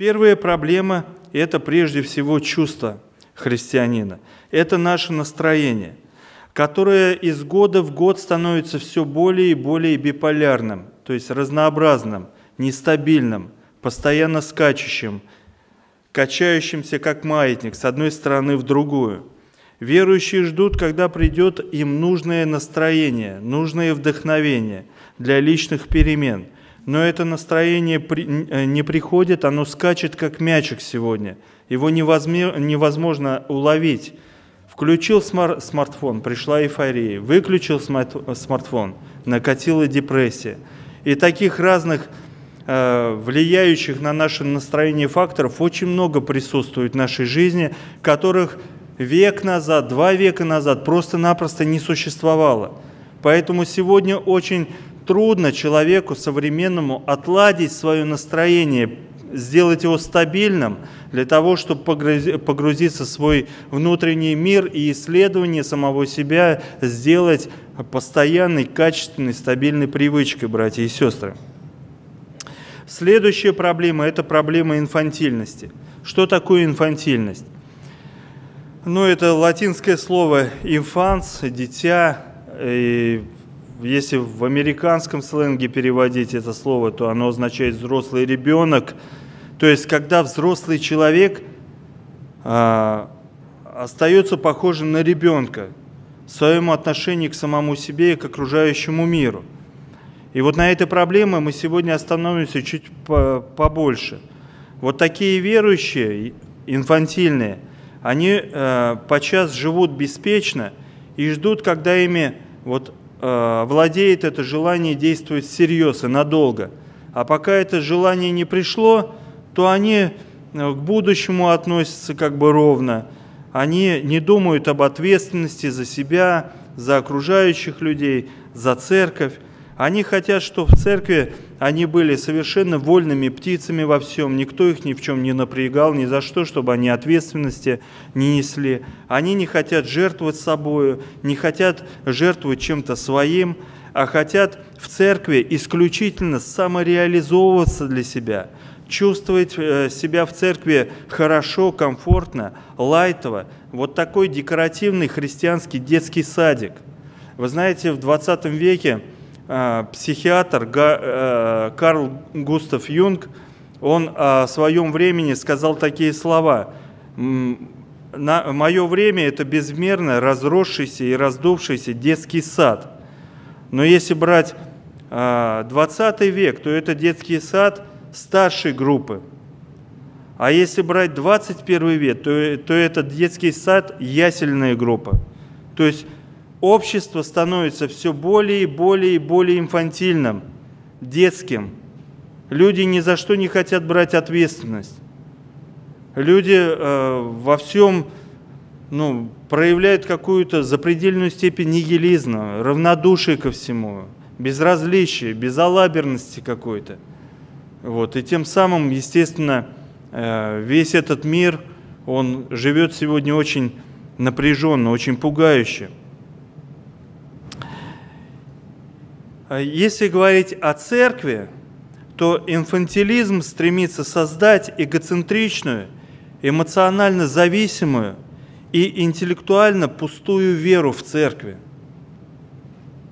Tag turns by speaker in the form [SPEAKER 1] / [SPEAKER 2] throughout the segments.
[SPEAKER 1] Первая проблема – это прежде всего чувство христианина. Это наше настроение, которое из года в год становится все более и более биполярным, то есть разнообразным, нестабильным, постоянно скачущим, качающимся как маятник с одной стороны в другую. Верующие ждут, когда придет им нужное настроение, нужное вдохновение для личных перемен – но это настроение э, не приходит, оно скачет, как мячик сегодня. Его невозможно уловить. Включил смартфон, пришла эйфория. Выключил смартфон, накатила депрессия. И таких разных э, влияющих на наше настроение факторов очень много присутствует в нашей жизни, которых век назад, два века назад просто-напросто не существовало. Поэтому сегодня очень трудно человеку современному отладить свое настроение, сделать его стабильным для того, чтобы погрузиться в свой внутренний мир и исследование самого себя сделать постоянной, качественной, стабильной привычкой, братья и сестры. Следующая проблема – это проблема инфантильности. Что такое инфантильность? Ну, это латинское слово «инфанс», «дитя», и если в американском сленге переводить это слово, то оно означает взрослый ребенок. То есть, когда взрослый человек а, остается похожим на ребенка в своем отношении к самому себе и к окружающему миру. И вот на этой проблеме мы сегодня остановимся чуть побольше. Вот такие верующие, инфантильные, они э, подчас живут беспечно и ждут, когда ими вот Э, владеет это желание действовать всерьез и надолго. А пока это желание не пришло, то они э, к будущему относятся как бы ровно. Они не думают об ответственности за себя, за окружающих людей, за церковь. Они хотят, чтобы в церкви они были совершенно вольными птицами во всем, никто их ни в чем не напрягал, ни за что, чтобы они ответственности не несли. Они не хотят жертвовать собою, не хотят жертвовать чем-то своим, а хотят в церкви исключительно самореализовываться для себя, чувствовать э, себя в церкви хорошо, комфортно, лайтово. Вот такой декоративный христианский детский садик. Вы знаете, в 20 веке Э, психиатр э, Карл Густав Юнг, он о своем времени сказал такие слова. на «Мое время – это безмерно разросшийся и раздувшийся детский сад. Но если брать 20 э, век, то это детский сад старшей группы. А если брать 21 век, то, то это детский сад ясельная группа. То есть общество становится все более и более и более инфантильным, детским. Люди ни за что не хотят брать ответственность. Люди э, во всем ну, проявляют какую-то запредельную степень нигилизма, равнодушие ко всему, безразличие, безалаберности какой-то. Вот. И тем самым, естественно, э, весь этот мир, он живет сегодня очень напряженно, очень пугающе. Э, если говорить о церкви, то инфантилизм стремится создать эгоцентричную, эмоционально зависимую и интеллектуально пустую веру в церкви.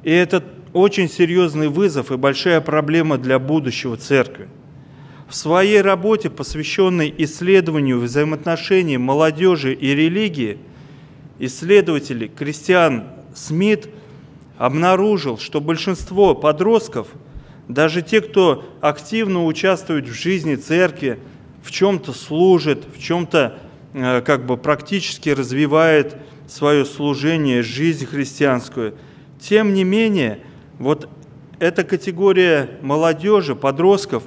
[SPEAKER 1] И это очень серьезный вызов и большая проблема для будущего церкви. В своей работе, посвященной исследованию взаимоотношений молодежи и религии, исследователи Кристиан Смит – обнаружил, что большинство подростков, даже те, кто активно участвует в жизни церкви, в чем-то служит, в чем-то э, как бы практически развивает свое служение, жизнь христианскую. Тем не менее, вот эта категория молодежи, подростков,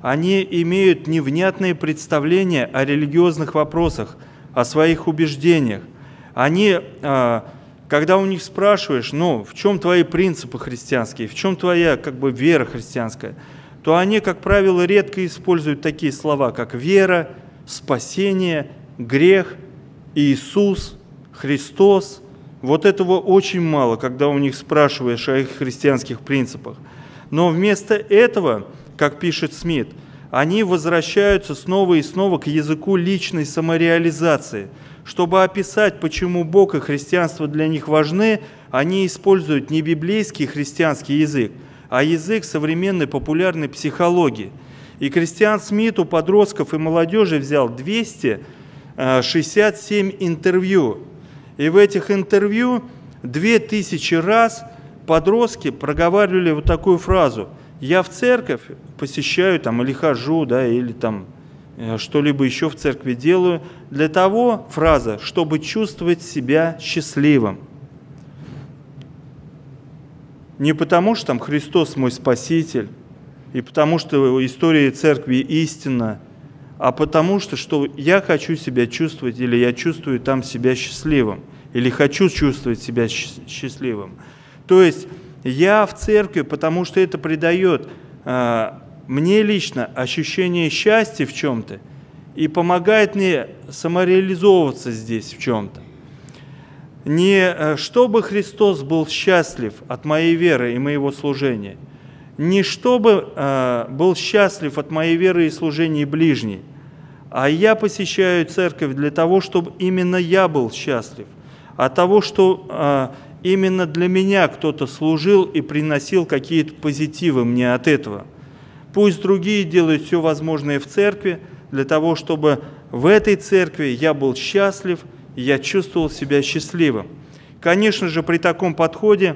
[SPEAKER 1] они имеют невнятные представления о религиозных вопросах, о своих убеждениях. Они а, когда у них спрашиваешь, ну, в чем твои принципы христианские, в чем твоя как бы вера христианская, то они, как правило, редко используют такие слова, как вера, спасение, грех, Иисус, Христос. Вот этого очень мало, когда у них спрашиваешь о их христианских принципах. Но вместо этого, как пишет Смит, они возвращаются снова и снова к языку личной самореализации – чтобы описать, почему Бог и христианство для них важны, они используют не библейский христианский язык, а язык современной популярной психологии. И Кристиан Смит у подростков и молодежи взял 267 э, интервью. И в этих интервью 2000 раз подростки проговаривали вот такую фразу – я в церковь посещаю там или хожу, да, или там Э, что-либо еще в церкви делаю. Для того фраза, чтобы чувствовать себя счастливым. Не потому, что там Христос мой Спаситель, и потому, что история церкви истина, а потому что, что я хочу себя чувствовать, или я чувствую там себя счастливым, или хочу чувствовать себя счастливым. То есть я в церкви, потому что это придает э, мне лично ощущение счастья в чем-то и помогает мне самореализовываться здесь в чем-то. Не э, чтобы Христос был счастлив от моей веры и моего служения, не чтобы э, был счастлив от моей веры и служения ближней, а я посещаю церковь для того, чтобы именно я был счастлив, от а того, что э, именно для меня кто-то служил и приносил какие-то позитивы мне от этого – Пусть другие делают все возможное в церкви для того, чтобы в этой церкви я был счастлив, я чувствовал себя счастливым. Конечно же, при таком подходе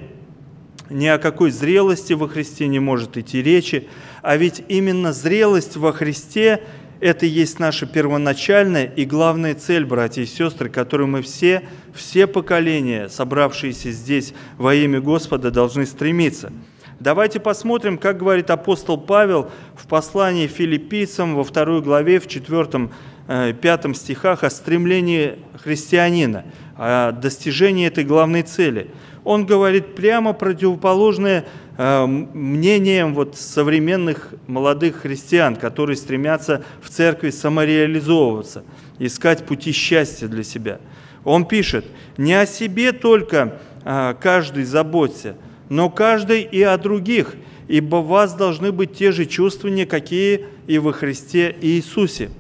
[SPEAKER 1] ни о какой зрелости во Христе не может идти речи, а ведь именно зрелость во Христе – это и есть наша первоначальная и главная цель, братья и сестры, которую мы все, все поколения, собравшиеся здесь во имя Господа, должны стремиться – Давайте посмотрим, как говорит апостол Павел в послании филиппийцам во второй главе, в четвертом, э, пятом стихах о стремлении христианина, о достижении этой главной цели. Он говорит прямо противоположное э, мнением вот современных молодых христиан, которые стремятся в церкви самореализовываться, искать пути счастья для себя. Он пишет, не о себе только э, каждый заботься, но каждый и о других, ибо у вас должны быть те же чувствования, какие и во Христе Иисусе.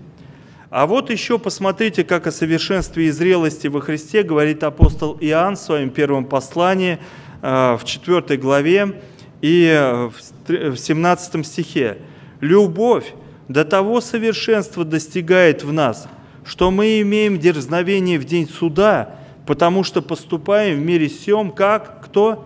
[SPEAKER 1] А вот еще посмотрите, как о совершенстве и зрелости во Христе говорит апостол Иоанн в своем первом послании э, в 4 главе и э, в 17 стихе. «Любовь до того совершенства достигает в нас, что мы имеем дерзновение в день суда, потому что поступаем в мире сем, как кто?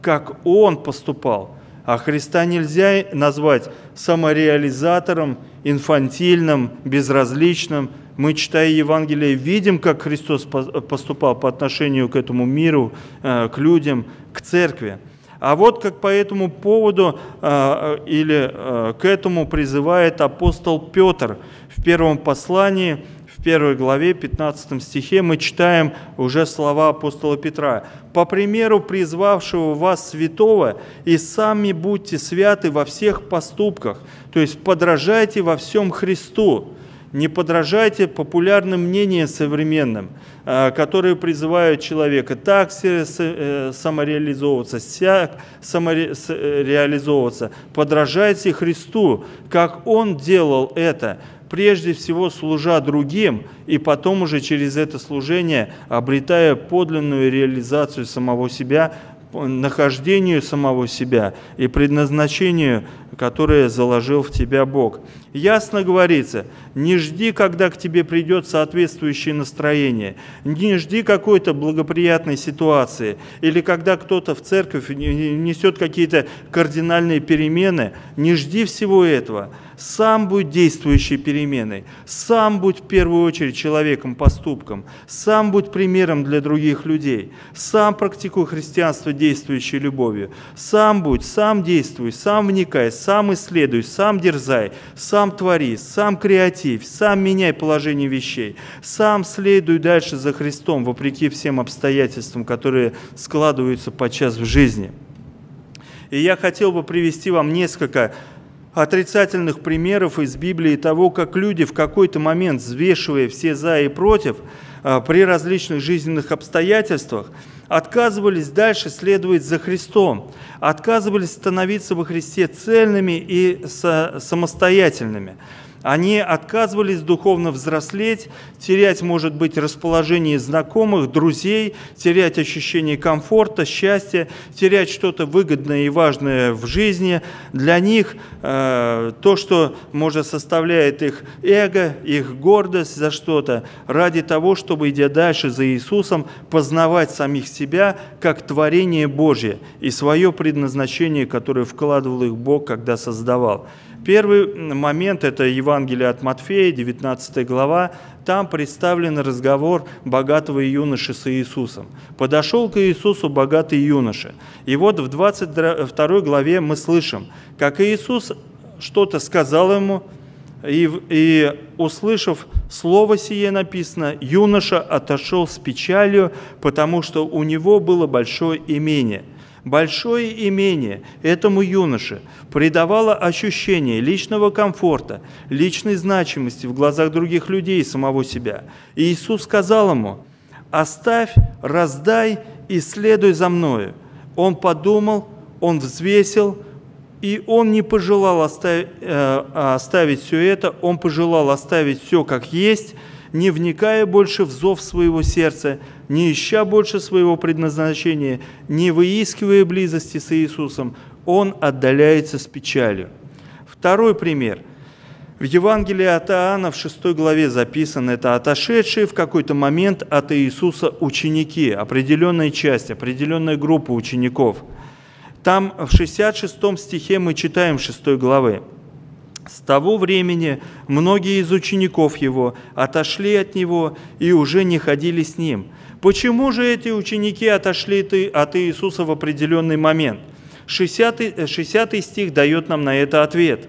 [SPEAKER 1] как он поступал. А Христа нельзя назвать самореализатором, инфантильным, безразличным. Мы, читая Евангелие, видим, как Христос поступал по отношению к этому миру, э, к людям, к церкви. А вот как по этому поводу э, или э, к этому призывает апостол Петр в первом послании – в первой главе, 15 стихе, мы читаем уже слова апостола Петра. «По примеру призвавшего вас святого, и сами будьте святы во всех поступках». То есть подражайте во всем Христу. Не подражайте популярным мнениям современным, а, которые призывают человека так э, самореализовываться, сяк самореализовываться. Э, подражайте Христу, как Он делал это – прежде всего служа другим, и потом уже через это служение обретая подлинную реализацию самого себя, нахождению самого себя и предназначению, которое заложил в тебя Бог. Ясно говорится, не жди, когда к тебе придет соответствующее настроение, не жди какой-то благоприятной ситуации, или когда кто-то в церковь несет какие-то кардинальные перемены, не жди всего этого – сам будь действующей переменой, сам будь в первую очередь человеком, поступком, сам будь примером для других людей, сам практикуй христианство действующей любовью, сам будь, сам действуй, сам вникай, сам исследуй, сам дерзай, сам твори, сам креатив, сам меняй положение вещей, сам следуй дальше за Христом, вопреки всем обстоятельствам, которые складываются подчас в жизни. И я хотел бы привести вам несколько отрицательных примеров из Библии того, как люди в какой-то момент, взвешивая все «за» и «против», а, при различных жизненных обстоятельствах, отказывались дальше следовать за Христом, отказывались становиться во Христе цельными и самостоятельными – они отказывались духовно взрослеть, терять, может быть, расположение знакомых, друзей, терять ощущение комфорта, счастья, терять что-то выгодное и важное в жизни. Для них э, то, что, может, составляет их эго, их гордость за что-то, ради того, чтобы, идя дальше за Иисусом, познавать самих себя как творение Божье и свое предназначение, которое вкладывал их Бог, когда создавал. Первый момент – это Евангелие от Матфея, 19 глава. Там представлен разговор богатого юноши с Иисусом. «Подошел к Иисусу богатый юноша». И вот в 22 главе мы слышим, как Иисус что-то сказал ему, и, и услышав слово сие написано, юноша отошел с печалью, потому что у него было большое имение – Большое имение этому юноше придавало ощущение личного комфорта, личной значимости в глазах других людей и самого себя. И Иисус сказал ему, «Оставь, раздай и следуй за Мною». Он подумал, он взвесил, и он не пожелал э, а оставить, оставить все это, он пожелал оставить все как есть, не вникая больше в зов своего сердца – не ища больше своего предназначения, не выискивая близости с Иисусом, он отдаляется с печалью. Второй пример. В Евангелии от Иоанна в 6 главе записано это отошедшие в какой-то момент от Иисуса ученики, определенная часть, определенная группа учеников. Там в 66 стихе мы читаем 6 главы. С того времени многие из учеников его отошли от него и уже не ходили с ним. Почему же эти ученики отошли от Иисуса в определенный момент? 60, 60 э, стих дает нам на это ответ.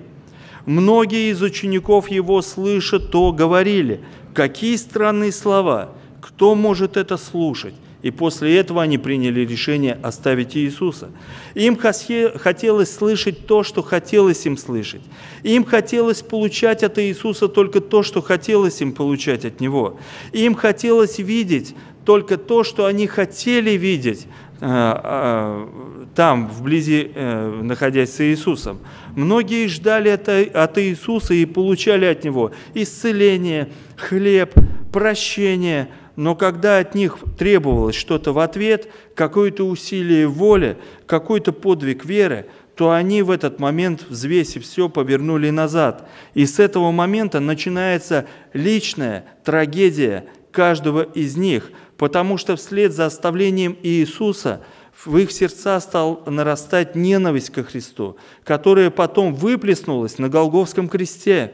[SPEAKER 1] Многие из учеников его, слышат, то, говорили, какие странные слова, кто может это слушать? И после этого они приняли решение оставить Иисуса. Им хотелось слышать то, что хотелось им слышать. Им хотелось получать от Иисуса только то, что хотелось им получать от Него. Им хотелось видеть только то, что они хотели видеть э, э, там, вблизи, э, находясь с Иисусом. Многие ждали от Иисуса и получали от Него исцеление, хлеб, прощение, но когда от них требовалось что-то в ответ, какое-то усилие воли, какой-то подвиг веры, то они в этот момент, взвесив все, повернули назад. И с этого момента начинается личная трагедия каждого из них – потому что вслед за оставлением Иисуса в их сердца стал нарастать ненависть ко Христу, которая потом выплеснулась на Голговском кресте.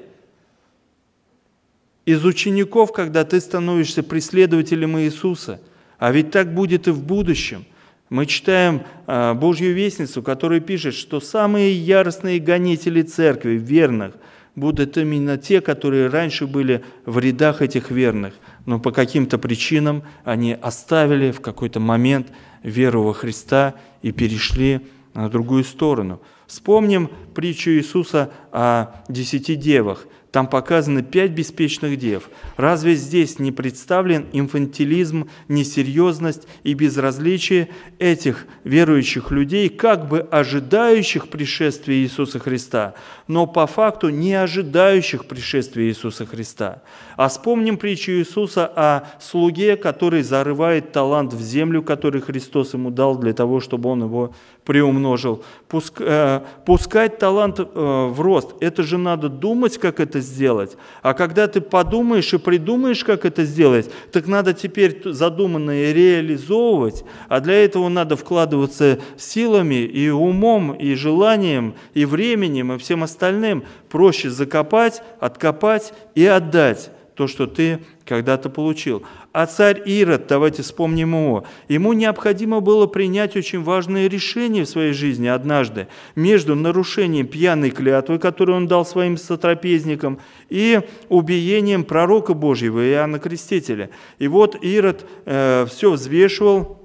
[SPEAKER 1] Из учеников, когда ты становишься преследователем Иисуса, а ведь так будет и в будущем – мы читаем а, Божью Вестницу, которая пишет, что самые яростные гонители церкви, верных, будут именно те, которые раньше были в рядах этих верных но по каким-то причинам они оставили в какой-то момент веру во Христа и перешли на другую сторону. Вспомним притчу Иисуса о десяти девах – там показаны пять беспечных дев. Разве здесь не представлен инфантилизм, несерьезность и безразличие этих верующих людей, как бы ожидающих пришествия Иисуса Христа, но по факту не ожидающих пришествия Иисуса Христа? А вспомним притчу Иисуса о слуге, который зарывает талант в землю, который Христос ему дал для того, чтобы он его приумножил. Пуск, э, пускать талант э, в рост, это же надо думать, как это сделать. А когда ты подумаешь и придумаешь, как это сделать, так надо теперь задуманное реализовывать, а для этого надо вкладываться силами и умом, и желанием, и временем, и всем остальным. Проще закопать, откопать и отдать то, что ты когда-то получил. А царь Ирод, давайте вспомним его, ему необходимо было принять очень важное решение в своей жизни однажды между нарушением пьяной клятвы, которую он дал своим сотрапезникам, и убиением пророка Божьего Иоанна Крестителя. И вот Ирод э, все взвешивал,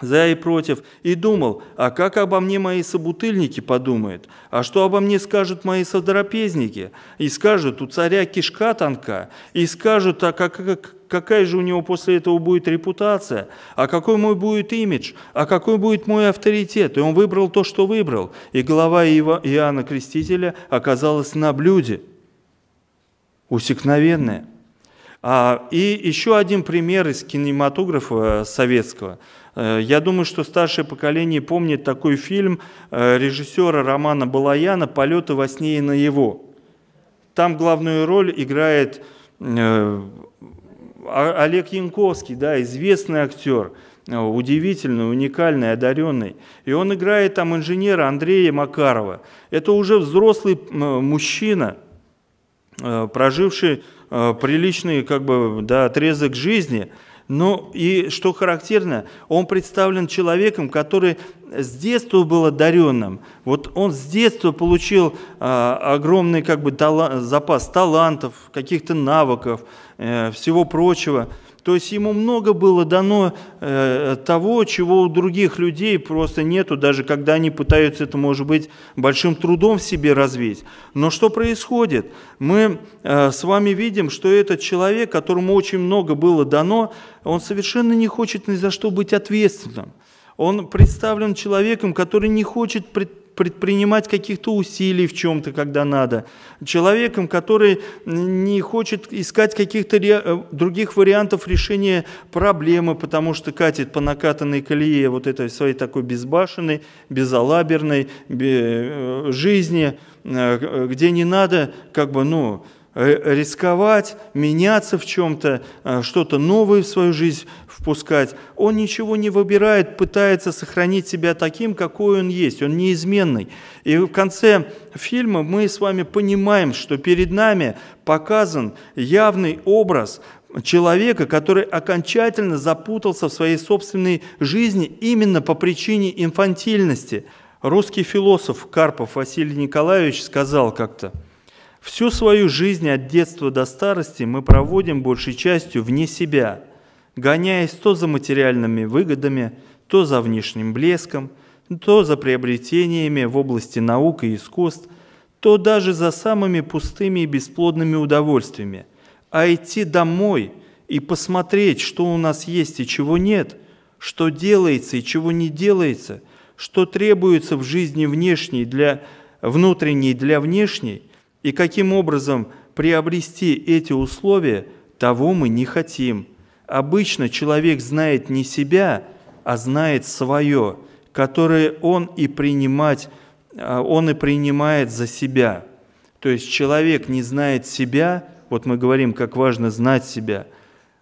[SPEAKER 1] за и против, и думал, а как обо мне мои собутыльники подумают, а что обо мне скажут мои содрапезники, и скажут, у царя кишка тонка, и скажут, а как, как, какая же у него после этого будет репутация, а какой мой будет имидж, а какой будет мой авторитет, и он выбрал то, что выбрал, и голова Ива, Иоанна Крестителя оказалась на блюде, усекновенная. А, и еще один пример из кинематографа э, советского – Э, я думаю, что старшее поколение помнит такой фильм э, режиссера Романа Балаяна «Полеты во сне и на его». Там главную роль играет э, а, Олег Янковский, да, известный актер, удивительный, уникальный, одаренный. И он играет там инженера Андрея Макарова. Это уже взрослый мужчина, проживший приличный как бы, да, отрезок жизни – но ну, и что характерно, он представлен человеком, который с детства был одаренным. Вот он с детства получил а, огромный как бы, тала запас талантов, каких-то навыков, э, всего прочего – то есть ему много было дано э, того, чего у других людей просто нету, даже когда они пытаются это, может быть, большим трудом в себе развить. Но что происходит? Мы э, с вами видим, что этот человек, которому очень много было дано, он совершенно не хочет ни за что быть ответственным. Он представлен человеком, который не хочет предпринимать каких-то усилий в чем-то, когда надо. Человеком, который не хочет искать каких-то э, других вариантов решения проблемы, потому что катит по накатанной колее вот этой своей такой безбашенной, безалаберной э, жизни, э, где не надо как бы, ну, Э, рисковать, меняться в чем-то, э, что-то новое в свою жизнь впускать. Он ничего не выбирает, пытается сохранить себя таким, какой он есть. Он неизменный. И в конце фильма мы с вами понимаем, что перед нами показан явный образ человека, который окончательно запутался в своей собственной жизни именно по причине инфантильности. Русский философ Карпов Василий Николаевич сказал как-то – Всю свою жизнь от детства до старости мы проводим большей частью вне себя, гоняясь то за материальными выгодами, то за внешним блеском, то за приобретениями в области наук и искусств, то даже за самыми пустыми и бесплодными удовольствиями. А идти домой и посмотреть, что у нас есть и чего нет, что делается и чего не делается, что требуется в жизни внешней для внутренней для внешней – и каким образом приобрести эти условия, того мы не хотим. Обычно человек знает не себя, а знает свое, которое он и, принимать, а, он и принимает за себя. То есть человек не знает себя, вот мы говорим, как важно знать себя,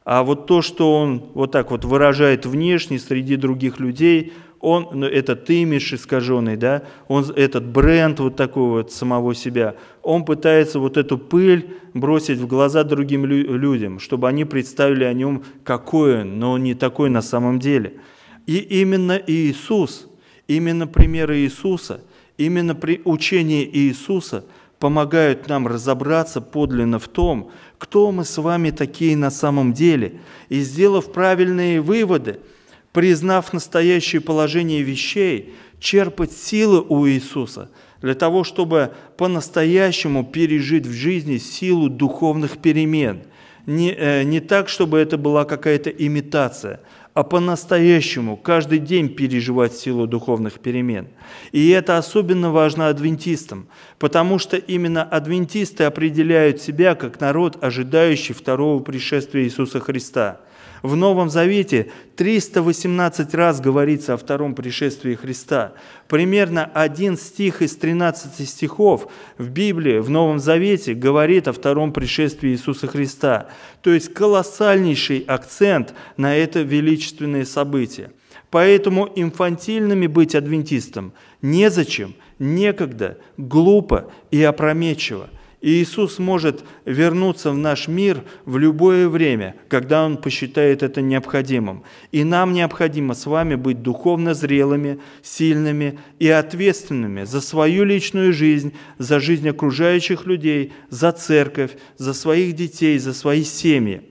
[SPEAKER 1] а вот то, что он вот так вот выражает внешне среди других людей – он, ну, этот имидж искаженный, да, он, этот бренд вот такого вот самого себя, он пытается вот эту пыль бросить в глаза другим лю людям, чтобы они представили о нем, какой он, но не такой на самом деле. И именно Иисус, именно примеры Иисуса, именно при учении Иисуса помогают нам разобраться подлинно в том, кто мы с вами такие на самом деле. И сделав правильные выводы – признав настоящее положение вещей, черпать силы у Иисуса для того, чтобы по-настоящему пережить в жизни силу духовных перемен. Не, э, не так, чтобы это была какая-то имитация, а по-настоящему каждый день переживать силу духовных перемен. И это особенно важно адвентистам, потому что именно адвентисты определяют себя как народ, ожидающий второго пришествия Иисуса Христа – в Новом Завете 318 раз говорится о втором пришествии Христа. Примерно один стих из 13 стихов в Библии, в Новом Завете, говорит о втором пришествии Иисуса Христа. То есть колоссальнейший акцент на это величественное событие. Поэтому инфантильными быть адвентистом незачем, некогда, глупо и опрометчиво – и Иисус может вернуться в наш мир в любое время, когда Он посчитает это необходимым. И нам необходимо с вами быть духовно зрелыми, сильными и ответственными за свою личную жизнь, за жизнь окружающих людей, за церковь, за своих детей, за свои семьи.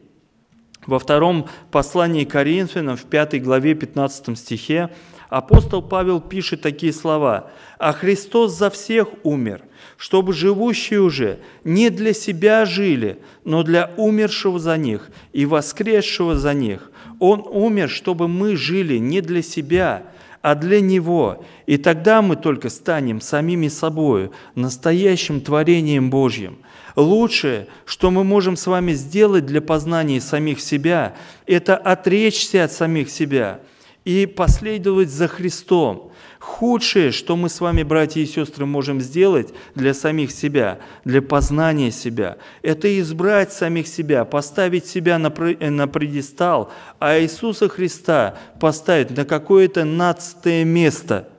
[SPEAKER 1] Во втором послании Коринфянам в пятой главе 15 стихе Апостол Павел пишет такие слова. «А Христос за всех умер, чтобы живущие уже не для себя жили, но для умершего за них и воскресшего за них. Он умер, чтобы мы жили не для себя, а для Него. И тогда мы только станем самими собою, настоящим творением Божьим. Лучшее, что мы можем с вами сделать для познания самих себя, это отречься от самих себя – и последовать за Христом. Худшее, что мы с вами, братья и сестры, можем сделать для самих себя, для познания себя, это избрать самих себя, поставить себя на, э, на предистал, а Иисуса Христа поставить на какое-то надстое место.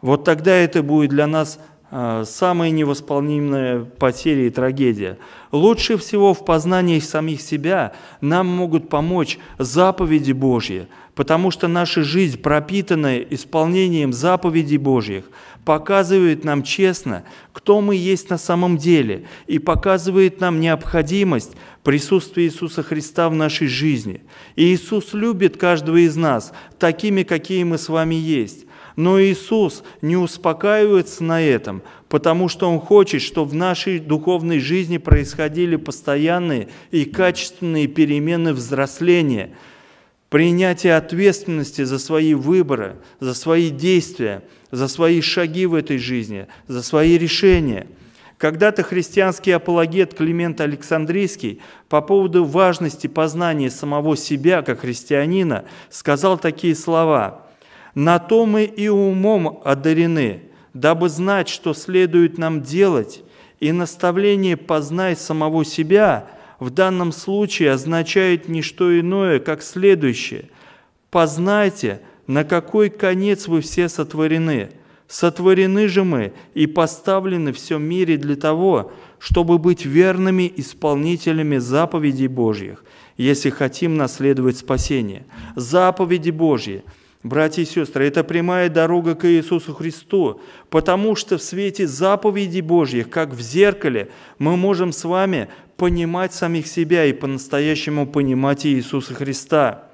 [SPEAKER 1] Вот тогда это будет для нас Э, самые невосполнимые потери и трагедия. Лучше всего в познании самих себя нам могут помочь заповеди Божьи, потому что наша жизнь, пропитанная исполнением заповедей Божьих, показывает нам честно, кто мы есть на самом деле, и показывает нам необходимость присутствия Иисуса Христа в нашей жизни. И Иисус любит каждого из нас такими, какие мы с вами есть. Но Иисус не успокаивается на этом, потому что Он хочет, чтобы в нашей духовной жизни происходили постоянные и качественные перемены взросления, принятие ответственности за свои выборы, за свои действия, за свои шаги в этой жизни, за свои решения – когда-то христианский апологет Климент Александрийский по поводу важности познания самого себя как христианина сказал такие слова. На то мы и умом одарены, дабы знать, что следует нам делать, и наставление «познай самого себя» в данном случае означает не что иное, как следующее. «Познайте, на какой конец вы все сотворены. Сотворены же мы и поставлены в всем мире для того, чтобы быть верными исполнителями заповедей Божьих, если хотим наследовать спасение. Заповеди Божьи – Братья и сестры, это прямая дорога к Иисусу Христу, потому что в свете заповедей Божьих, как в зеркале, мы можем с вами понимать самих себя и по-настоящему понимать Иисуса Христа.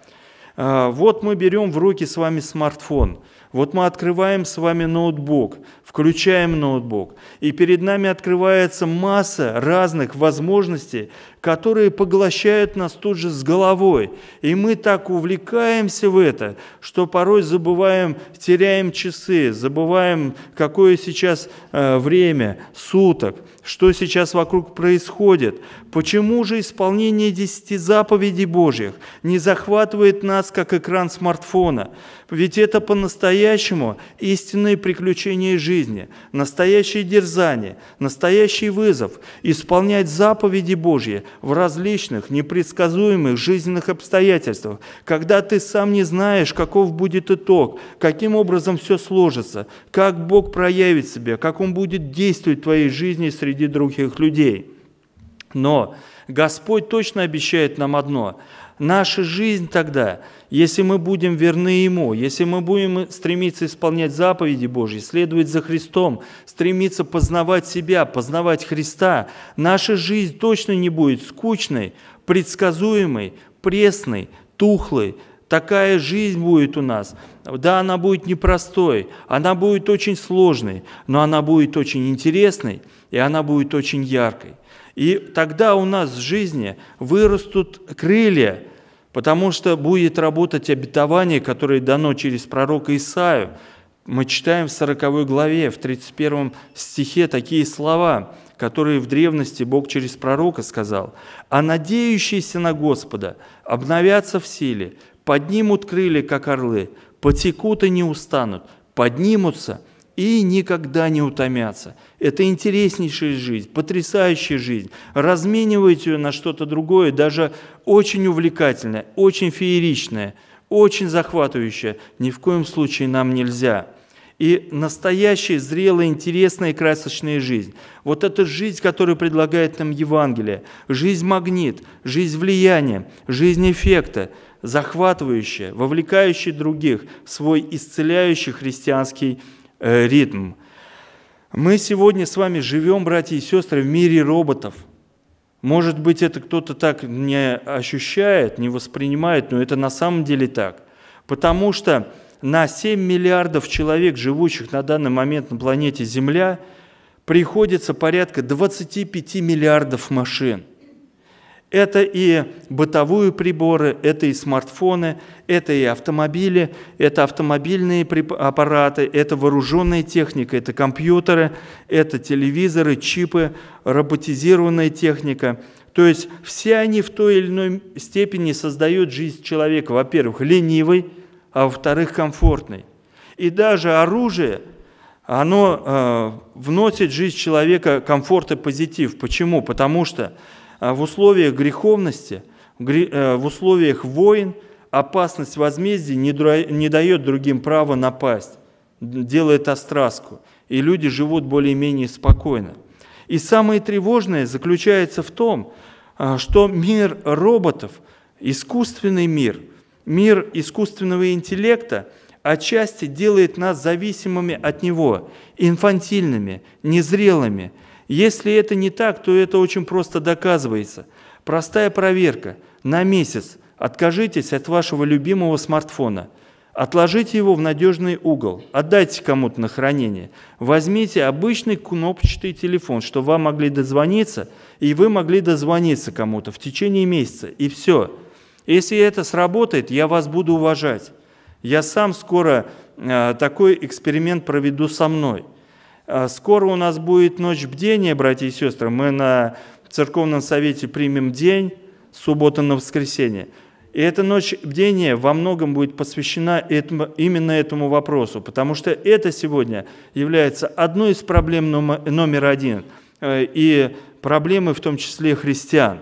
[SPEAKER 1] А, вот мы берем в руки с вами смартфон, вот мы открываем с вами ноутбук, включаем ноутбук, и перед нами открывается масса разных возможностей, которые поглощают нас тут же с головой. И мы так увлекаемся в это, что порой забываем, теряем часы, забываем, какое сейчас э, время суток, что сейчас вокруг происходит. Почему же исполнение десяти заповедей Божьих не захватывает нас, как экран смартфона? Ведь это по-настоящему истинные приключения жизни, настоящее дерзание, настоящий вызов. Исполнять заповеди Божьи в различных непредсказуемых жизненных обстоятельствах, когда ты сам не знаешь, каков будет итог, каким образом все сложится, как Бог проявит себя, как Он будет действовать в твоей жизни среди других людей. Но Господь точно обещает нам одно – наша жизнь тогда, если мы будем верны Ему, если мы будем стремиться исполнять заповеди Божьи, следовать за Христом, стремиться познавать себя, познавать Христа, наша жизнь точно не будет скучной, предсказуемой, пресной, тухлой, такая жизнь будет у нас. Да, она будет непростой, она будет очень сложной, но она будет очень интересной, и она будет очень яркой. И тогда у нас в жизни вырастут крылья потому что будет работать обетование, которое дано через пророка Исаию. Мы читаем в 40 главе, в 31 стихе такие слова, которые в древности Бог через пророка сказал. «А надеющиеся на Господа обновятся в силе, поднимут крылья, как орлы, потекут и не устанут, поднимутся – и никогда не утомятся. Это интереснейшая жизнь, потрясающая жизнь. Разменивайте ее на что-то другое, даже очень увлекательное, очень фееричное, очень захватывающее. Ни в коем случае нам нельзя. И настоящая, зрелая, интересная и красочная жизнь. Вот эта жизнь, которую предлагает нам Евангелие. Жизнь-магнит, жизнь влияния, жизнь эффекта, захватывающая, вовлекающая других в свой исцеляющий христианский Э, ритм. Мы сегодня с вами живем, братья и сестры, в мире роботов. Может быть, это кто-то так не ощущает, не воспринимает, но это на самом деле так. Потому что на 7 миллиардов человек, живущих на данный момент на планете Земля, приходится порядка 25 миллиардов машин – это и бытовые приборы, это и смартфоны, это и автомобили, это автомобильные аппараты, это вооруженная техника, это компьютеры, это телевизоры, чипы, роботизированная техника. То есть все они в той или иной степени создают жизнь человека, во-первых, ленивой, а во-вторых, комфортной. И даже оружие, оно э, вносит в жизнь человека комфорт и позитив. Почему? Потому что а в условиях греховности, э, в условиях войн опасность возмездия не дает другим права напасть, делает остраску, и люди живут более-менее спокойно. И самое тревожное заключается в том, а, что мир роботов, искусственный мир, мир искусственного интеллекта отчасти делает нас зависимыми от него, инфантильными, незрелыми – если это не так, то это очень просто доказывается. Простая проверка. На месяц откажитесь от вашего любимого смартфона. Отложите его в надежный угол, отдайте кому-то на хранение. Возьмите обычный кнопочный телефон, чтобы вам могли дозвониться, и вы могли дозвониться кому-то в течение месяца, и все. Если это сработает, я вас буду уважать. Я сам скоро э, такой эксперимент проведу со мной. А скоро у нас будет ночь бдения, братья и сестры. Мы на церковном совете примем день, суббота на воскресенье. И эта ночь бдения во многом будет посвящена этому, именно этому вопросу, потому что это сегодня является одной из проблем номер один э, и проблемы в том числе христиан.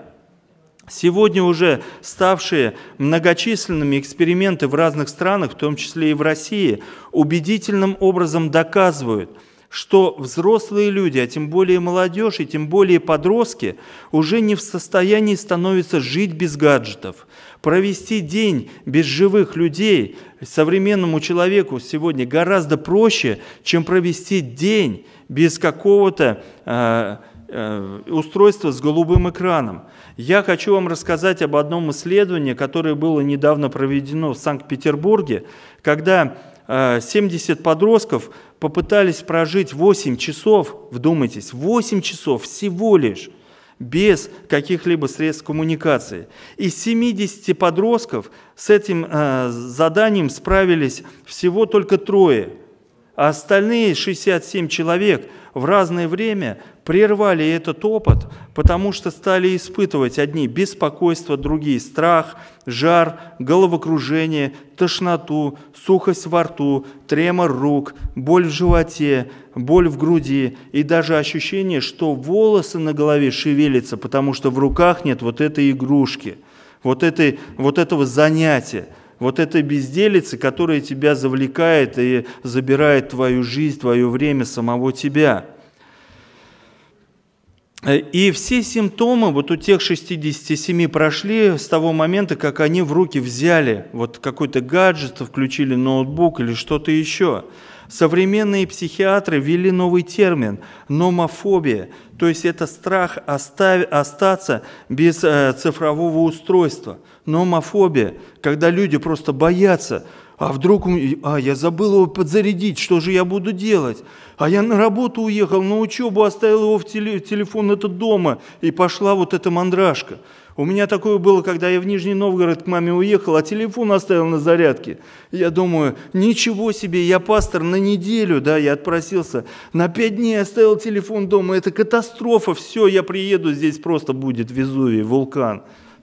[SPEAKER 1] Сегодня уже ставшие многочисленными эксперименты в разных странах, в том числе и в России, убедительным образом доказывают – что взрослые люди, а тем более молодежь и тем более подростки, уже не в состоянии становятся жить без гаджетов. Провести день без живых людей современному человеку сегодня гораздо проще, чем провести день без какого-то э, э, устройства с голубым экраном. Я хочу вам рассказать об одном исследовании, которое было недавно проведено в Санкт-Петербурге, когда 70 э, подростков попытались прожить 8 часов, вдумайтесь, 8 часов всего лишь, без каких-либо средств коммуникации. Из 70 подростков с этим э, заданием справились всего только трое, а остальные 67 человек в разное время прервали этот опыт, потому что стали испытывать одни беспокойство, другие страх, жар, головокружение, тошноту, сухость во рту, тремор рук, боль в животе, боль в груди и даже ощущение, что волосы на голове шевелятся, потому что в руках нет вот этой игрушки, вот, этой, вот этого занятия, вот этой безделицы, которая тебя завлекает и забирает твою жизнь, твое время, самого тебя – Э, и все симптомы вот у тех 67 прошли с того момента, как они в руки взяли вот какой-то гаджет, включили ноутбук или что-то еще. Современные психиатры ввели новый термин – номофобия, то есть это страх остав... остаться без э, цифрового устройства. Номофобия, когда люди просто боятся – а вдруг... А, я забыл его подзарядить, что же я буду делать? А я на работу уехал, на учебу оставил его в телефон это дома, и пошла вот эта мандражка. У меня такое было, когда я в Нижний Новгород к маме уехал, а телефон оставил на зарядке. Я думаю, ничего себе, я пастор на неделю, да, я отпросился. На пять дней оставил телефон дома, это катастрофа, все, я приеду, здесь просто будет Везувий, вулкан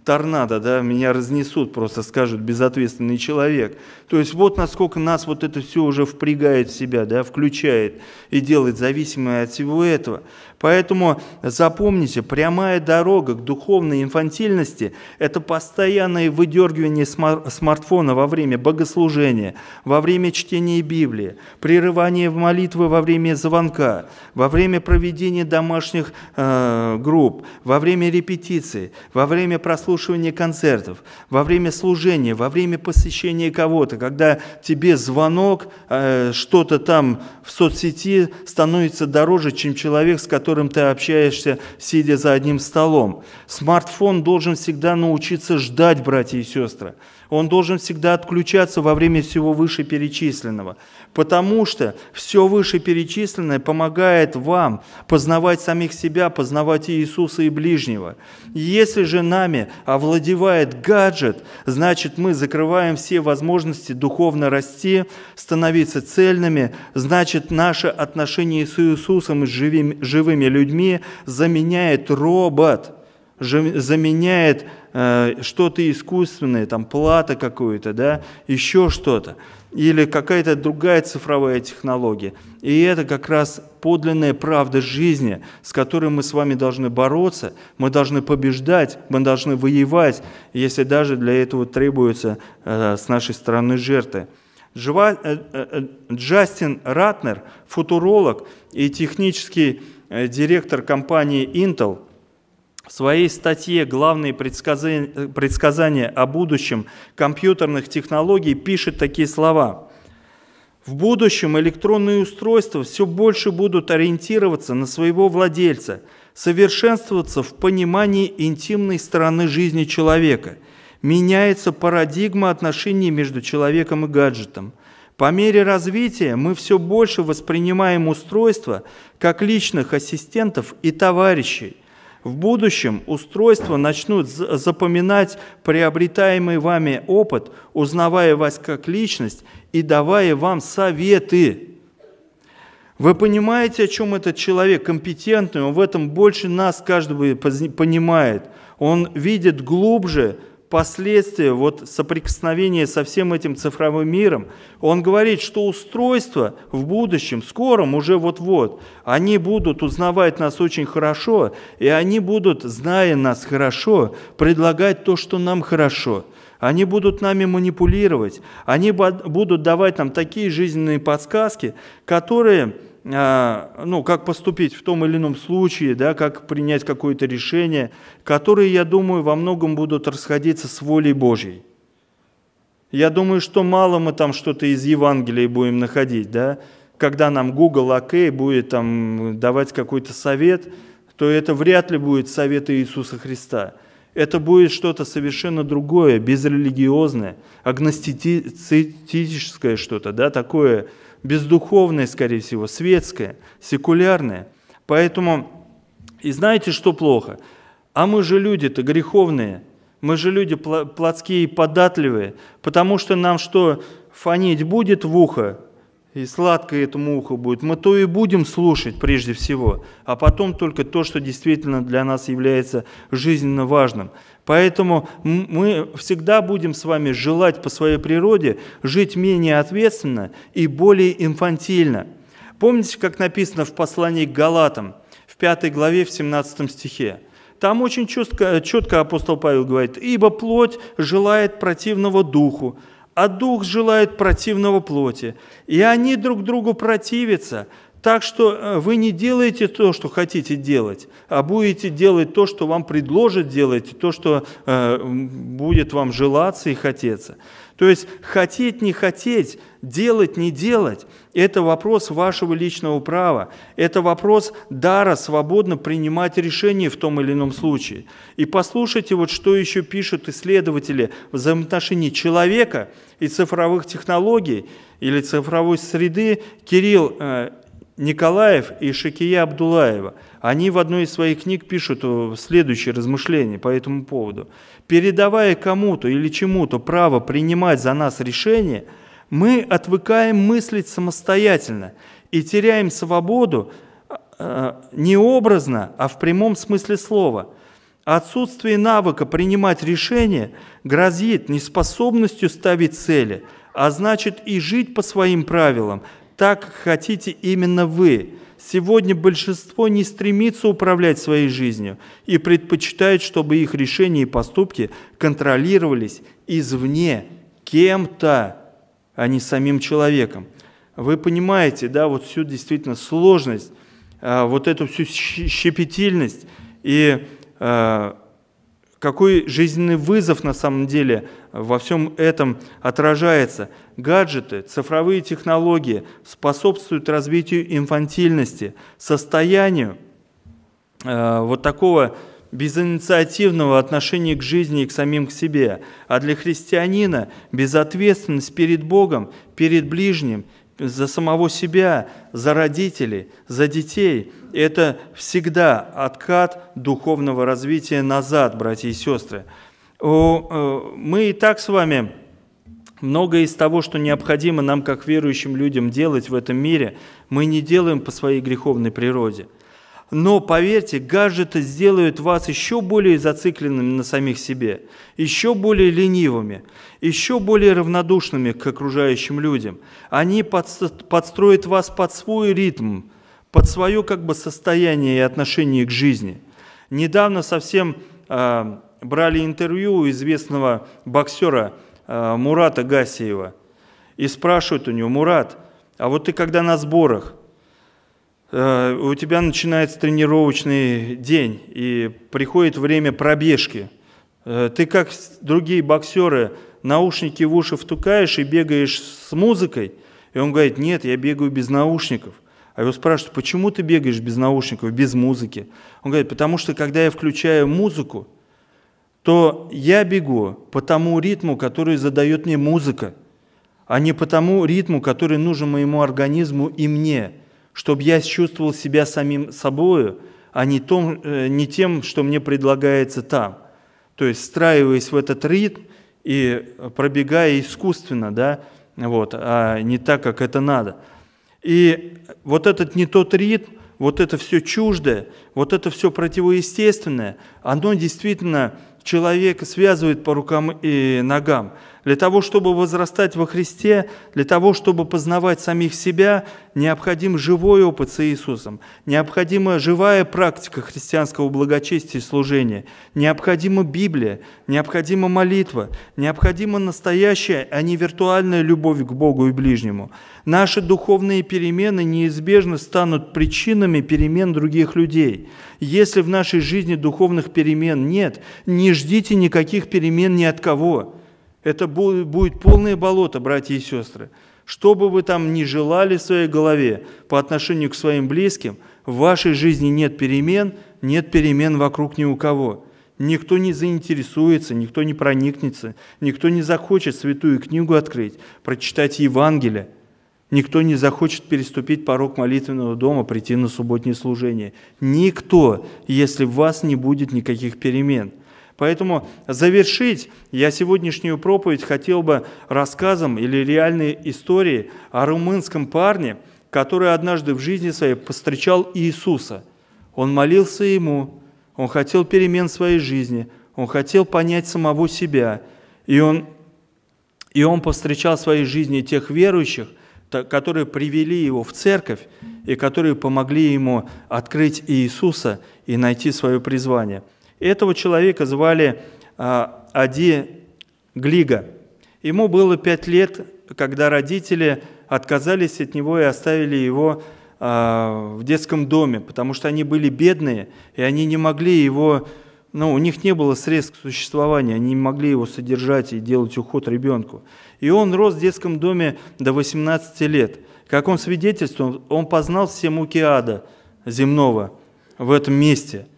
[SPEAKER 1] торнадо, да, меня разнесут, просто скажут, безответственный человек. То есть вот насколько нас вот это все уже впрягает в себя, да, включает и делает зависимое от всего этого. Поэтому запомните, прямая дорога к духовной инфантильности – это постоянное выдергивание смартфона во время богослужения, во время чтения Библии, прерывание молитвы во время звонка, во время проведения домашних э, групп, во время репетиций, во время прослушивания концертов, во время служения, во время посещения кого-то, когда тебе звонок, э, что-то там в соцсети становится дороже, чем человек, с которым которым ты общаешься, сидя за одним столом. Смартфон должен всегда научиться ждать, братья и сестры. Он должен всегда отключаться во время всего вышеперечисленного, потому что все вышеперечисленное помогает вам познавать самих себя, познавать и Иисуса и ближнего. Если же нами овладевает гаджет, значит мы закрываем все возможности духовно расти, становиться цельными, значит наше отношение с Иисусом и живыми людьми заменяет робот – заменяет э, что-то искусственное, там плата какую-то, да, еще что-то, или какая-то другая цифровая технология. И это как раз подлинная правда жизни, с которой мы с вами должны бороться, мы должны побеждать, мы должны воевать, если даже для этого требуются э, с нашей стороны жертвы. Джва, э, э, э, Джастин Ратнер, футуролог и технический э, директор компании Intel – в своей статье «Главные предсказания о будущем компьютерных технологий» пишет такие слова. В будущем электронные устройства все больше будут ориентироваться на своего владельца, совершенствоваться в понимании интимной стороны жизни человека. Меняется парадигма отношений между человеком и гаджетом. По мере развития мы все больше воспринимаем устройства как личных ассистентов и товарищей – в будущем устройства начнут запоминать приобретаемый вами опыт, узнавая вас как личность и давая вам советы. Вы понимаете, о чем этот человек компетентный, он в этом больше нас каждого понимает. Он видит глубже, последствия вот соприкосновения со всем этим цифровым миром. Он говорит, что устройства в будущем, скором, уже вот-вот, они будут узнавать нас очень хорошо, и они будут, зная нас хорошо, предлагать то, что нам хорошо. Они будут нами манипулировать, они будут давать нам такие жизненные подсказки, которые а, ну, как поступить в том или ином случае, да, как принять какое-то решение, которые, я думаю, во многом будут расходиться с волей Божьей. Я думаю, что мало мы там что-то из Евангелия будем находить, да, когда нам Google OK будет там давать какой-то совет, то это вряд ли будет совет Иисуса Христа. Это будет что-то совершенно другое, безрелигиозное, агностическое что-то, да, такое, бездуховное, скорее всего, светское, секулярное. Поэтому, и знаете, что плохо? А мы же люди-то греховные, мы же люди плотские и податливые, потому что нам что, фонить будет в ухо, и сладкое этому ухо будет, мы то и будем слушать прежде всего, а потом только то, что действительно для нас является жизненно важным. Поэтому мы всегда будем с вами желать по своей природе жить менее ответственно и более инфантильно. Помните, как написано в послании к Галатам, в 5 главе, в 17 стихе? Там очень четко, четко апостол Павел говорит, «Ибо плоть желает противного духу, а дух желает противного плоти, и они друг другу противятся, так что э, вы не делаете то, что хотите делать, а будете делать то, что вам предложат делать, то, что э, будет вам желаться и хотеться. То есть хотеть, не хотеть, делать, не делать – это вопрос вашего личного права. Это вопрос дара свободно принимать решения в том или ином случае. И послушайте, вот что еще пишут исследователи в взаимоотношении человека и цифровых технологий или цифровой среды. Кирилл э, Николаев и Шакия Абдулаева, они в одной из своих книг пишут э, следующие размышления по этому поводу. «Передавая кому-то или чему-то право принимать за нас решение, мы отвыкаем мыслить самостоятельно и теряем свободу э, не образно, а в прямом смысле слова. Отсутствие навыка принимать решения грозит неспособностью ставить цели, а значит и жить по своим правилам – так хотите именно вы. Сегодня большинство не стремится управлять своей жизнью и предпочитает, чтобы их решения и поступки контролировались извне, кем-то, а не самим человеком. Вы понимаете, да, вот всю действительно сложность, а, вот эту всю щепетильность и а, какой жизненный вызов на самом деле э, во всем этом отражается? Гаджеты, цифровые технологии способствуют развитию инфантильности, состоянию э, вот такого безинициативного отношения к жизни и к самим к себе. А для христианина безответственность перед Богом, перед ближним – за самого себя, за родителей, за детей. Это всегда откат духовного развития назад, братья и сестры. Э, мы и так с вами многое из того, что необходимо нам, как верующим людям, делать в этом мире, мы не делаем по своей греховной природе – но, поверьте, гаджеты сделают вас еще более зацикленными на самих себе, еще более ленивыми, еще более равнодушными к окружающим людям. Они подстроят вас под свой ритм, под свое как бы состояние и отношение к жизни. Недавно совсем э, брали интервью у известного боксера э, Мурата Гасиева и спрашивают у него, Мурат, а вот ты когда на сборах, Э, у тебя начинается тренировочный день, и приходит время пробежки. Э, ты, как другие боксеры, наушники в уши втукаешь и бегаешь с музыкой. И он говорит, нет, я бегаю без наушников. А его спрашивают, почему ты бегаешь без наушников, без музыки? Он говорит, потому что когда я включаю музыку, то я бегу по тому ритму, который задает мне музыка, а не по тому ритму, который нужен моему организму и мне – чтобы я чувствовал себя самим собою, а не, том, э, не тем, что мне предлагается там. То есть, встраиваясь в этот ритм и пробегая искусственно, да, вот, а не так, как это надо. И вот этот не тот ритм, вот это все чуждое, вот это все противоестественное, оно действительно человека связывает по рукам и ногам. Для того, чтобы возрастать во Христе, для того, чтобы познавать самих себя, необходим живой опыт с Иисусом, необходима живая практика христианского благочестия и служения, необходима Библия, необходима молитва, необходима настоящая, а не виртуальная любовь к Богу и ближнему. Наши духовные перемены неизбежно станут причинами перемен других людей. Если в нашей жизни духовных перемен нет, не ждите никаких перемен ни от кого – это будет полное болото, братья и сестры. Что бы вы там ни желали в своей голове по отношению к своим близким, в вашей жизни нет перемен, нет перемен вокруг ни у кого. Никто не заинтересуется, никто не проникнется, никто не захочет святую книгу открыть, прочитать Евангелие. Никто не захочет переступить порог молитвенного дома, прийти на субботнее служение. Никто, если в вас не будет никаких перемен – Поэтому завершить я сегодняшнюю проповедь хотел бы рассказом или реальной историей о румынском парне, который однажды в жизни своей постречал Иисуса. Он молился Ему, он хотел перемен в своей жизни, он хотел понять самого себя. И он, и он повстречал в своей жизни тех верующих, которые привели его в церковь и которые помогли ему открыть Иисуса и найти свое призвание – этого человека звали а, Ади Глига. Ему было пять лет, когда родители отказались от него и оставили его а, в детском доме, потому что они были бедные, и они не могли его, ну, у них не было средств к существованию, они не могли его содержать и делать уход ребенку. И он рос в детском доме до 18 лет. Как он свидетельствует, он познал все муки ада земного в этом месте –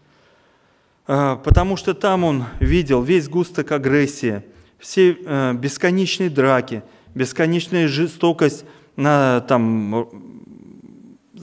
[SPEAKER 1] а, потому что там он видел весь густок агрессии, все э, бесконечные драки, бесконечная жестокость на, там,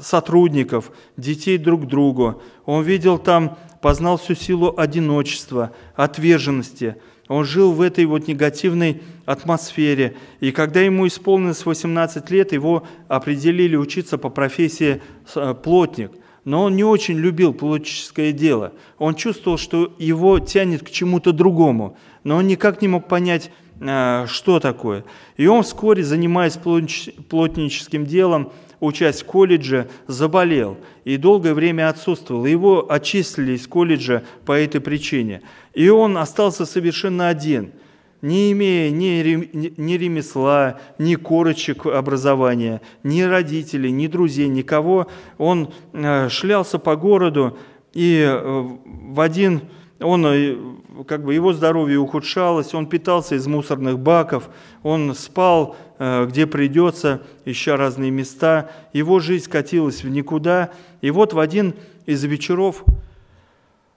[SPEAKER 1] сотрудников, детей друг к другу. Он видел там, познал всю силу одиночества, отверженности. Он жил в этой вот негативной атмосфере. И когда ему исполнилось 18 лет, его определили учиться по профессии э, плотник – но он не очень любил получическое дело. Он чувствовал, что его тянет к чему-то другому, но он никак не мог понять, э, что такое. И он вскоре, занимаясь плотническим делом, участь в колледже, заболел и долгое время отсутствовал. Его отчислили из колледжа по этой причине. И он остался совершенно один – не имея ни, ни ремесла, ни корочек образования, ни родителей, ни друзей, никого, он э, шлялся по городу, и э, в один он, э, как бы его здоровье ухудшалось, он питался из мусорных баков, он спал, где придется, ища разные места, его жизнь катилась в никуда. И вот в один из вечеров,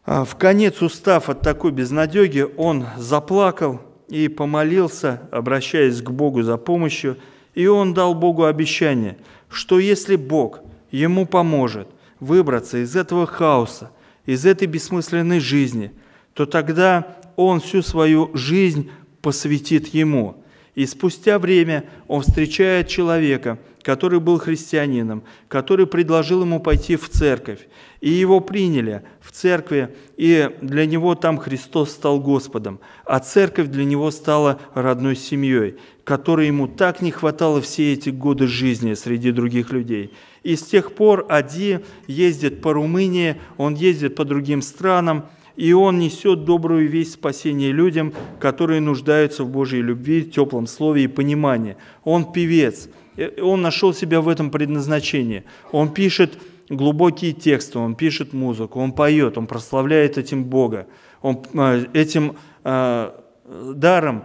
[SPEAKER 1] в конец устав от такой безнадеги, он заплакал – и помолился, обращаясь к Богу за помощью, и он дал Богу обещание, что если Бог ему поможет выбраться из этого хаоса, из этой бессмысленной жизни, то тогда он всю свою жизнь посвятит ему. И спустя время он встречает человека – который был христианином, который предложил ему пойти в церковь. И его приняли в церкви, и для него там Христос стал Господом, а церковь для него стала родной семьей, которой ему так не хватало все эти годы жизни среди других людей. И с тех пор Ади ездит по Румынии, он ездит по другим странам, и он несет добрую весть спасения людям, которые нуждаются в Божьей любви, теплом слове и понимании. Он певец – Э, он нашел себя в этом предназначении. Он пишет глубокие тексты, он пишет музыку, он поет, он прославляет этим Бога. Он а, этим э, даром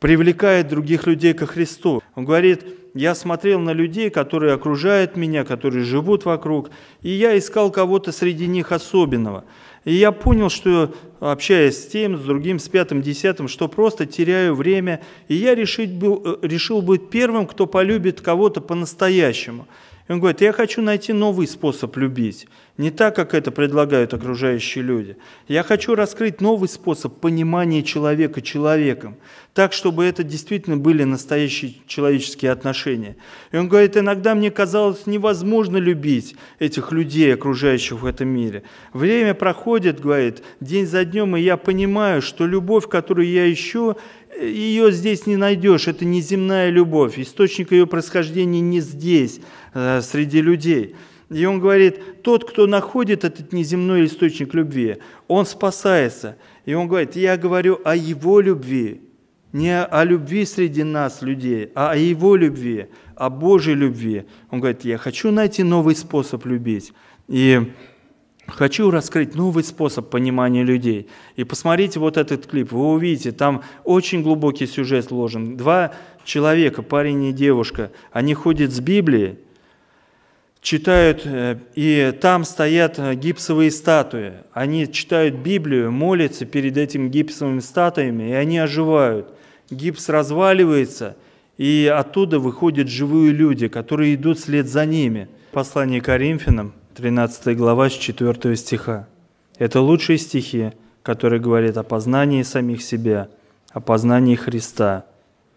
[SPEAKER 1] привлекает других людей ко Христу. Он говорит, я смотрел на людей, которые окружают меня, которые живут вокруг, и я искал кого-то среди них особенного. И я понял, что общаясь с тем, с другим, с пятым, десятым, что просто теряю время, и я решить был, э, решил быть первым, кто полюбит кого-то по-настоящему. И он говорит, я хочу найти новый способ любить, не так, как это предлагают окружающие люди. Я хочу раскрыть новый способ понимания человека человеком, так, чтобы это действительно были настоящие человеческие отношения. И он говорит, иногда мне казалось невозможно любить этих людей, окружающих в этом мире. Время проходит, говорит, день за днем, и я понимаю, что любовь, которую я ищу, ее здесь не найдешь, это не земная любовь, источник ее происхождения не здесь, э, среди людей. И он говорит, тот, кто находит этот неземной источник любви, он спасается. И он говорит, я говорю о его любви, не о любви среди нас, людей, а о его любви, о Божьей любви. Он говорит, я хочу найти новый способ любить. И Хочу раскрыть новый способ понимания людей. И посмотрите вот этот клип, вы увидите, там очень глубокий сюжет вложен. Два человека, парень и девушка, они ходят с Библией, читают, э, и там стоят э, гипсовые статуи. Они читают Библию, молятся перед этими гипсовыми статуями, и они оживают. Гипс разваливается, и оттуда выходят живые люди, которые идут вслед за ними. Послание Коринфянам, 13 глава с 4 стиха. Это лучшие стихи, которые говорят о познании самих себя, о познании Христа,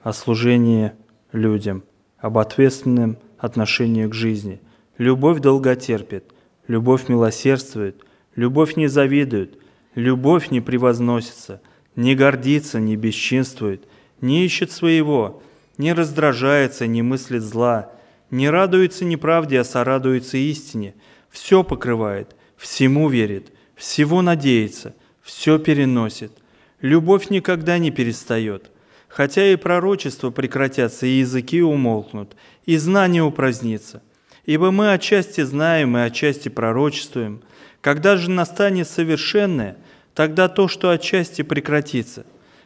[SPEAKER 1] о служении людям, об ответственном отношении к жизни. Любовь долготерпит, любовь милосердствует, любовь не завидует, любовь не превозносится, не гордится, не бесчинствует, не ищет своего, не раздражается, не мыслит зла, не радуется неправде, а сорадуется истине – все покрывает, всему верит, всего надеется, все переносит. Любовь никогда не перестает. Хотя и пророчества прекратятся, и языки умолкнут, и знание упразднится. Ибо мы отчасти знаем и отчасти пророчествуем. Когда же настанет совершенное, тогда то, что отчасти прекратится.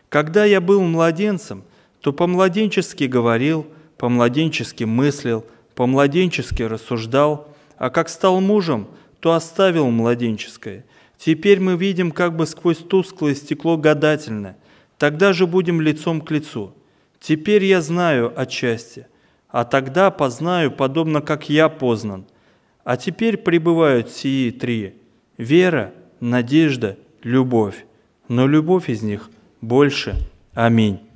[SPEAKER 1] Когда я был младенцем, то по-младенчески говорил, по-младенчески мыслил, по-младенчески рассуждал, а как стал мужем, то оставил младенческое. Теперь мы видим как бы сквозь тусклое стекло гадательное. тогда же будем лицом к лицу. Теперь я знаю отчасти, а тогда познаю, подобно как я познан. А теперь пребывают сии три – вера, надежда, любовь. Но любовь из них больше. Аминь.